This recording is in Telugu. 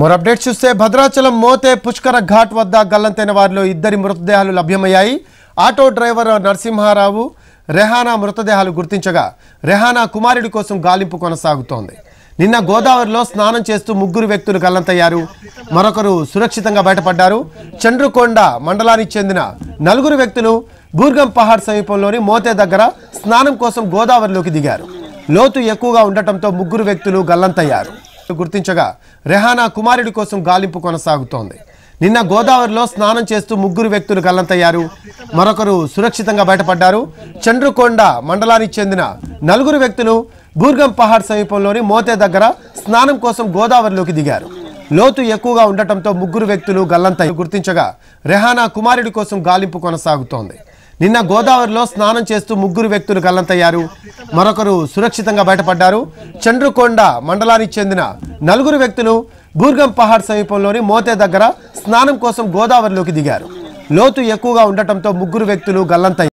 మరో అప్డేట్ చూస్తే భద్రాచలం మోతే పుష్కర ఘాట్ వద్ద గల్లంతైన వారిలో ఇద్దరి మృతదేహాలు లభ్యమయ్యాయి ఆటో డ్రైవర్ నరసింహారావు రెహానా మృతదేహాలు గుర్తించగా రెహానా కుమారుడి కోసం గాలింపు కొనసాగుతోంది నిన్న గోదావరిలో స్నానం చేస్తూ ముగ్గురు వ్యక్తులు గల్లంతయ్యారు మరొకరు సురక్షితంగా బయటపడ్డారు చండ్రుకొండ మండలానికి చెందిన నలుగురు వ్యక్తులు బూర్గం పహాడ్ సమీపంలోని మోతే దగ్గర స్నానం కోసం గోదావరిలోకి దిగారు లోతు ఎక్కువగా ఉండటంతో ముగ్గురు వ్యక్తులు గల్లంతయ్యారు గుర్తించగా రెహానా కుమారుడి కోసం గాలింపు కొనసాగుతోంది నిన్న గోదావరిలో స్నానం చేస్తూ ముగ్గురు వ్యక్తులు గల్లంతయ్యారు మరొకరు సురక్షితంగా బయటపడ్డారు చంద్రకొండ మండలానికి చెందిన నలుగురు వ్యక్తులు బూర్గం పహాడ్ సమీపంలోని మోతే దగ్గర స్నానం కోసం గోదావరిలోకి దిగారు లోతు ఎక్కువగా ఉండటంతో ముగ్గురు వ్యక్తులు గల్లంతయ్యారు గుర్తించగా రెహానా కుమారుడి కోసం గాలింపు కొనసాగుతోంది నిన్న గోదావరిలో స్నానం చేస్తూ ముగ్గురు వ్యక్తులు గల్లంతయ్యారు మరొకరు సురక్షితంగా బయటపడ్డారు చండ్రుకొండ మండలానికి చెందిన నలుగురు వ్యక్తులు బూర్గం పహాడ్ సమీపంలోని మోతే దగ్గర స్నానం కోసం గోదావరిలోకి దిగారు లోతు ఎక్కువగా ఉండటంతో ముగ్గురు వ్యక్తులు గల్లంతయ్యారు